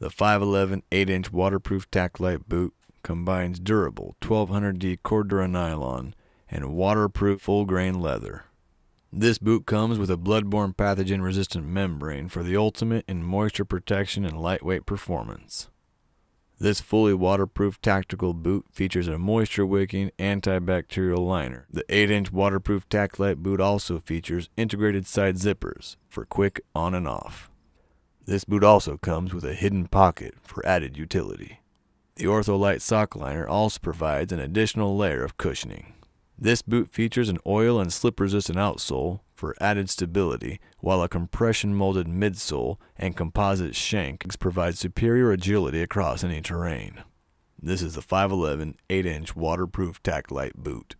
The 511 8 inch waterproof Taclite boot combines durable 1200D Cordura nylon and waterproof full grain leather. This boot comes with a bloodborne pathogen resistant membrane for the ultimate in moisture protection and lightweight performance. This fully waterproof tactical boot features a moisture wicking antibacterial liner. The 8 inch waterproof Taclite boot also features integrated side zippers for quick on and off. This boot also comes with a hidden pocket for added utility. The Ortholite sock liner also provides an additional layer of cushioning. This boot features an oil and slip resistant outsole for added stability, while a compression molded midsole and composite shank provide superior agility across any terrain. This is the 511 8 inch waterproof Taclite boot.